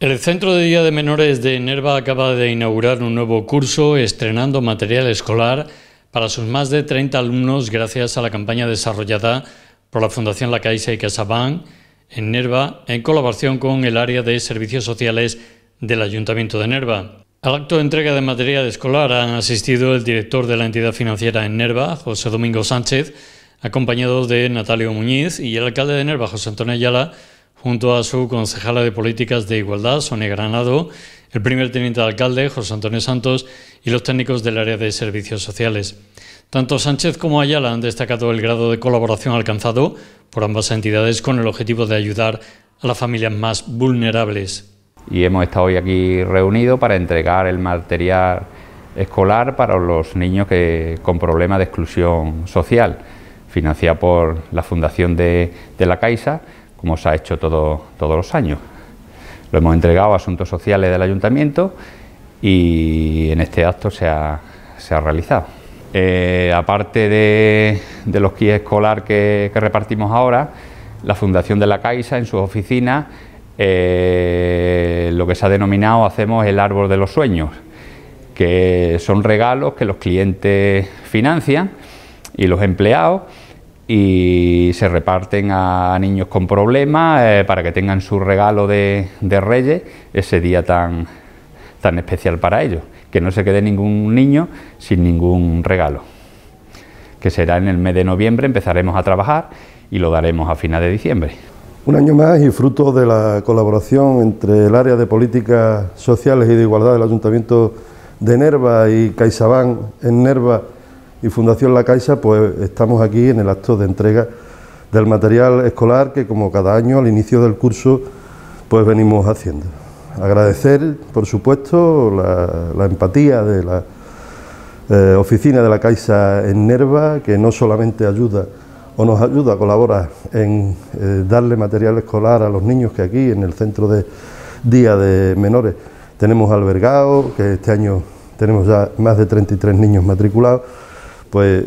El Centro de Día de Menores de Nerva acaba de inaugurar un nuevo curso estrenando material escolar para sus más de 30 alumnos gracias a la campaña desarrollada por la Fundación La Caixa y Casabán en Nerva en colaboración con el área de servicios sociales del Ayuntamiento de Nerva. Al acto de entrega de material escolar han asistido el director de la entidad financiera en Nerva, José Domingo Sánchez, acompañado de Natalio Muñiz y el alcalde de Nerva, José Antonio Ayala, junto a su concejala de Políticas de Igualdad, Sonia Granado, el primer teniente de alcalde, José Antonio Santos, y los técnicos del área de servicios sociales. Tanto Sánchez como Ayala han destacado el grado de colaboración alcanzado por ambas entidades con el objetivo de ayudar a las familias más vulnerables. Y hemos estado hoy aquí reunidos para entregar el material escolar para los niños que, con problemas de exclusión social, financiado por la Fundación de, de la Caixa como se ha hecho todos los años. Lo hemos entregado a Asuntos Sociales del Ayuntamiento y en este acto se ha, realizado. Eh, aparte de, los kits escolar que, repartimos ahora, la Fundación de la Caixa en sus oficinas, eh, lo que se ha denominado hacemos el árbol de los sueños, que son regalos que los clientes financian y los empleados y se reparten a niños con problemas eh, para que tengan su regalo de, reyes ese día tan, tan especial para ellos, que no se quede ningún niño sin ningún regalo, que será en el mes de noviembre, empezaremos a trabajar y lo daremos a final de diciembre. Un año más y fruto de la colaboración entre el área de políticas sociales y de igualdad del Ayuntamiento de Nerva y CaixaBank en Nerva, y Fundación La Caixa, pues estamos aquí en el acto de entrega del material escolar que como cada año al inicio del curso pues venimos haciendo. Agradecer, por supuesto, la, empatía de la eh, oficina de la Caixa en Nerva, que no solamente ayuda o nos ayuda, colabora en eh, darle material escolar a los niños que aquí en el centro de día de menores tenemos albergado, que este año tenemos ya más de 33 niños matriculados, pues eh,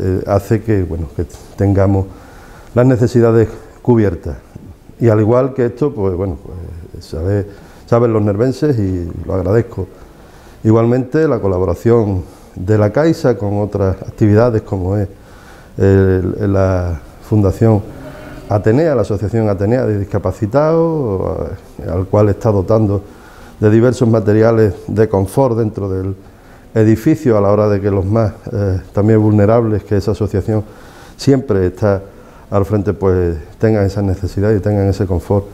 eh, hace que, bueno, que tengamos las necesidades cubiertas. Y al igual que esto, pues bueno, pues, saben los nervenses y lo agradezco. Igualmente la colaboración de la Caixa con otras actividades como es la Fundación Atenea, la Asociación Atenea de Discapacitados, eh, al cual está dotando de diversos materiales de confort dentro del ...edificio a la hora de que los más eh, también vulnerables que esa asociación siempre está al frente pues tengan esas necesidades y tengan ese confort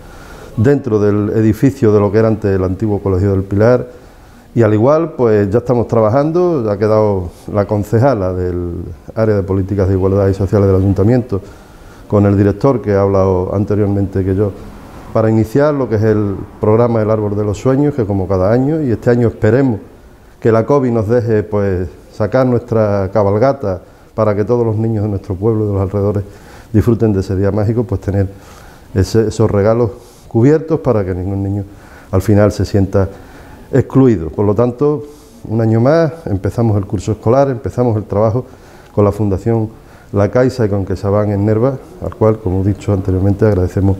dentro del edificio de lo que era antes el antiguo Colegio del Pilar y al igual pues ya estamos trabajando, ha quedado la concejala del área de políticas de igualdad y sociales del ayuntamiento con el director que ha hablado anteriormente que yo para iniciar lo que es el programa El Árbol de los Sueños que como cada año y este año esperemos que la COVID nos deje pues sacar nuestra cabalgata para que todos los niños de nuestro pueblo y de los alrededores disfruten de ese día mágico, pues tener esos regalos cubiertos para que ningún niño al final se sienta excluido. Por lo tanto, un año más empezamos el curso escolar, empezamos el trabajo con la Fundación La Caixa y con Quesabán en Nerva, al cual, como he dicho anteriormente, agradecemos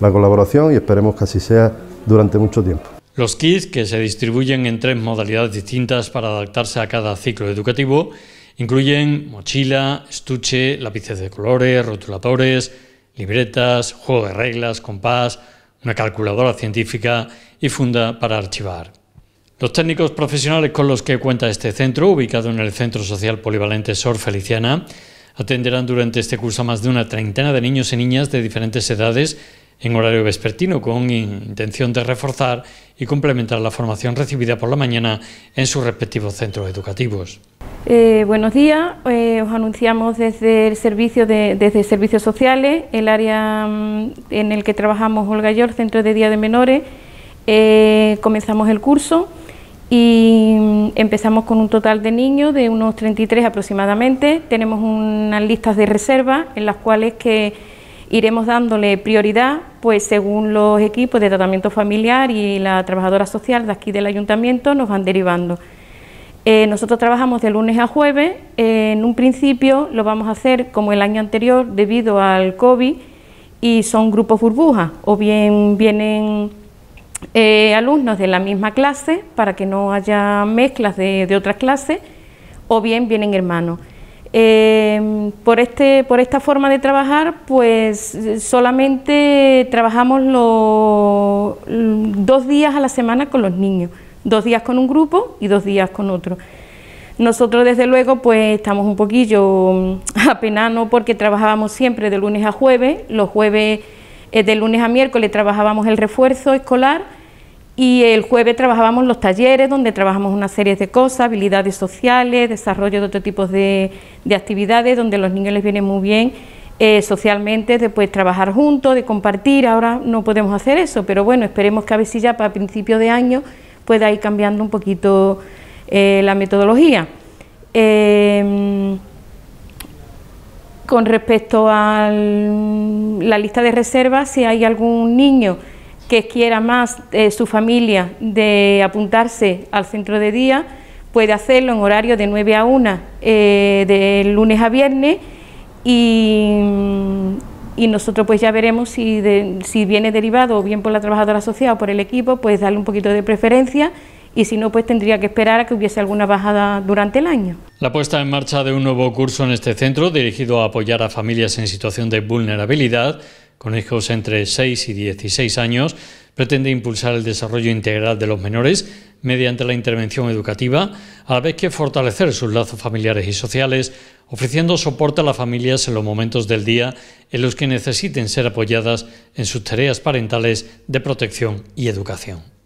la colaboración y esperemos que así sea durante mucho tiempo. Los kits, que se distribuyen en tres modalidades distintas para adaptarse a cada ciclo educativo, incluyen mochila, estuche, lápices de colores, rotuladores, libretas, juego de reglas, compás, una calculadora científica y funda para archivar. Los técnicos profesionales con los que cuenta este centro, ubicado en el Centro Social Polivalente Sor Feliciana, atenderán durante este curso a más de una treintena de niños y niñas de diferentes edades en horario vespertino con intención de reforzar y complementar la formación recibida por la mañana en sus respectivos centros educativos. Eh, buenos días, eh, os anunciamos desde el servicio desde Servicios Sociales, el área mm, en el que trabajamos Olga Yor, Centro de Día de Menores. Eh, comenzamos el curso y mm, empezamos con un total de niños de unos 33 aproximadamente. Tenemos unas listas de reservas en las cuales que Iremos dándole prioridad pues según los equipos de tratamiento familiar y la trabajadora social de aquí del ayuntamiento nos van derivando. Eh, nosotros trabajamos de lunes a jueves, eh, en un principio lo vamos a hacer como el año anterior debido al COVID y son grupos burbujas o bien vienen eh, alumnos de la misma clase para que no haya mezclas de otras clases o bien vienen hermanos. Em, por, este, por esta forma de trabajar, pues solamente trabajamos los dos días a la semana con los niños, dos días con un grupo y dos días con otro. Nosotros desde luego pues estamos un poquillo mm, apenano porque trabajábamos siempre de lunes a jueves, los jueves eh, de lunes a miércoles trabajábamos el refuerzo escolar, y el jueves trabajábamos los talleres, donde trabajamos una serie de cosas, habilidades sociales, desarrollo de otro tipo de, actividades, donde a los niños les viene muy bien eh, socialmente de pues, trabajar juntos, de compartir. Ahora no podemos hacer eso, pero bueno, esperemos que a ver si ya para principios de año pueda ir cambiando un poquito eh, la metodología. Em, con respecto a la lista de reservas, si hay algún niño que quiera más eh, su familia de apuntarse al centro de día puede hacerlo en horario de 9 a 1, eh, de lunes a viernes, y, nosotros pues ya veremos si, si viene derivado o bien por la trabajadora asociada o por el equipo, pues darle un poquito de preferencia y si no, pues tendría que esperar a que hubiese alguna bajada durante el año. La puesta en marcha de un nuevo curso en este centro, dirigido a apoyar a familias en situación de vulnerabilidad, con hijos entre 6 y 16 años, pretende impulsar el desarrollo integral de los menores mediante la intervención educativa, a la vez que fortalecer sus lazos familiares y sociales, ofreciendo soporte a las familias en los momentos del día en los que necesiten ser apoyadas en sus tareas parentales de protección y educación.